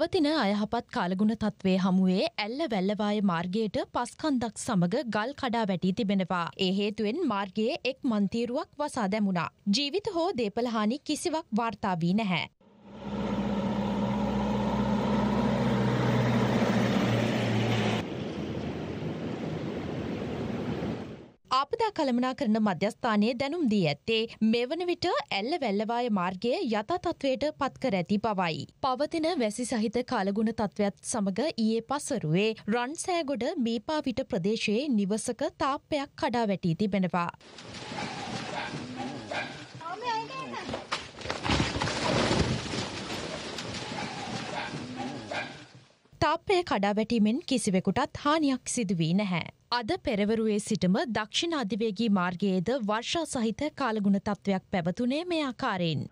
පවතින අයහපත් කාලගුණ තත්වේ හමුවේ ඇල්ල වැල්ලවාය මාර්ගයට පස්කන්දක් සමඟ ගල් කඩා වැටී තිබෙනවා. ඒ හේතුවෙන් මාර්ගයේ එක් මන්තීරුවක් වසා දැමුණා. ජීවිත හෝ දේපලහානි කිසිවක් වාර්තාාවී නැහැ. ආපදා කළමනාකරන මධ්‍යස්ථානයේ දැනුම් දී ඇත්තේ මෙවන විට ඇල්ල වැල්ලවාය මාර්ගයේ යථා තත්වයට පත්කර ඇති බවයි. පවතින වැසි සහිත කාලගුණ තත්ත්වයක් සමග ඊයේ පසරුවේ රන්සෑගොඩ මීපාවිට ප්‍රදේශයේ නිවසක තාප්පයක් කඩා වැටී තිබෙනවා. තාප්පය කඩා වැටීමෙන් කිසිවෙකුටත් හානියක් සිදුවී නැහැ. අද පෙරවරුවේ සිටම දක්ෂිණ අධිවේගී මාර්ගයේද වර්ෂා සහිත කාලගුණ තත්ත්වයක් පැවතුනේ මේ ආකාරයෙන්.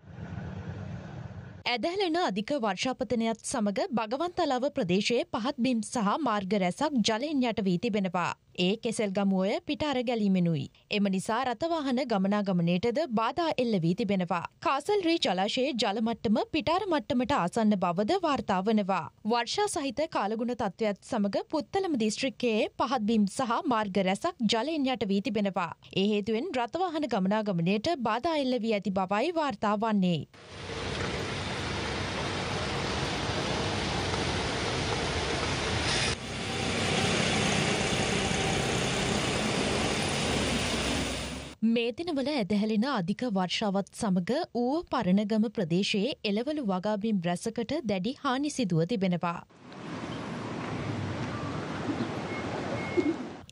ඇදැහලෙන අධික වර්ෂාපතනයත් සමඟ භගවන්තලව ප්‍රදේශයේ පහත් බිම් සහ මාර්ග රැසක් ජලයෙන් යට වී තිබෙනවා. ඒ කෙසෙල් ගමුවය පිට අර ගැලීමෙනුයි. එම නිසා රථවාහන ගමනාගමනයටද බාධා එල්ල වී තිබෙනවා. කාසල්රී ජලාශයේ ජලමට්ටම පිටාර මට්ටමට ආසන්න බවද වාර්තා වනවා. වර්ෂා සහිත කාලගුණ තත්ත්වයත් සමඟ පුත්තලම දිස්ත්‍රික්කයේ පහත් බිම් සහ මාර්ග රැසක් ජලයෙන් යට වී තිබෙනවා. ඒ හේතුවෙන් රථවාහන ගමනාගමනයට බාධා එල්ල වී ඇති බවයි වාර්තා වන්නේ. මේ දිනවල ඇදහැලෙන අධික වර්ෂාවත් සමග ඌව පරණගම ප්‍රදේශයේ එළවලු වගාබිම් රැසකට දැඩි හානි සිදුව තිබෙනවා.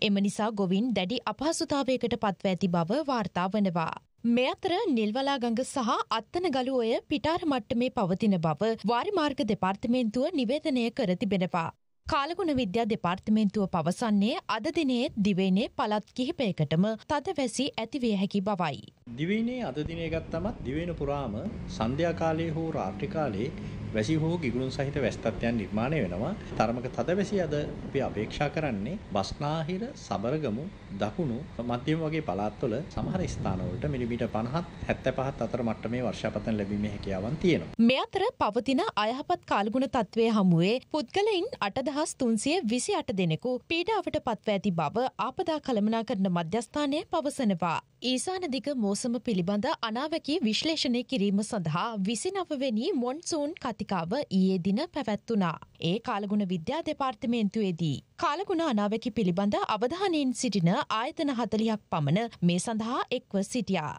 එම නිසා ගොවින් දැඩි අපහසුතාවයකට පත්ව ඇති බව වාර්තා වනවා. මේ අතර නිල්වලාගඟ සහ අත්තන ගලු ඔය පිටාර මට්ටමේ පවතින බව වාරිමාර්ග දෙපාර්තමේන්තුව නිවේදනය කර තිබෙනවා. කාලගුණ විද්‍යා දෙපාර්තමේන්තුව පවසන්නේ අද දිනේ දිවයිනේ පළත් කිහිපයකටම තද වැසි ඇතිවිය හැකි බවයි. දිවයිනේ අද දිනේ ගත්තමත් දිවයින පුරාම සන්ධ්‍යා කාලයේ හෝ රාත්‍රී කාලයේ වැසි හෝ ගිගුරුන් සහිත වැස්තත්වයන් නිර්මාණය වෙනවා. තරමක තදවැසි අද අපි අපේක්ෂා කරන්නේ බස්නාහිර, සබරගමු, දකුණු මධ්‍යම වගේ පළාත්වල සමහර ස්ථානවලට මිලිමීටර් 50ත් 75ත් අතර මට්ටමේ වර්ෂාපතන ලැබීමේ හැකියාවන් තියෙනවා. මේ අතර පවතින අයහපත් කාලගුණ තත්ත්වයේ හමුවේ පුද්ගලයින් 8328 දෙනෙකු පීඩාවට පත්ව ඇති බව ආපදා කළමනාකරණ මධ්‍යස්ථානය පවසනවා. ඊසාන දිග මෝසම පිළිබඳ අනාවැකි විශ්ලේෂණය කිරීම සඳහා විසිනවවැනි මොන්සූන් කතිකාව ඊයේ දින පැවැත්වනා. ඒ කාලගුණ විද්‍යා දෙපාර්තිමේන්තුවේදී. කාලගුණ අනාවැකි පිළිබඳ අවධානයෙන් සිටින ආයතන හතලියක් පමණ මේ සඳහා එක්ව සිටියා.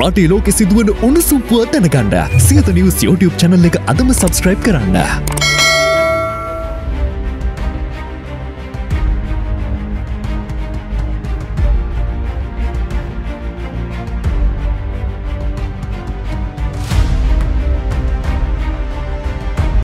රටේ ලෝකෙ සිදුවන උණුසුම්පුව දැනගණ්ඩ සියත නිවස් YouTube චැනල් එක අදම සබස්ක්‍රයිබ් කරන්න.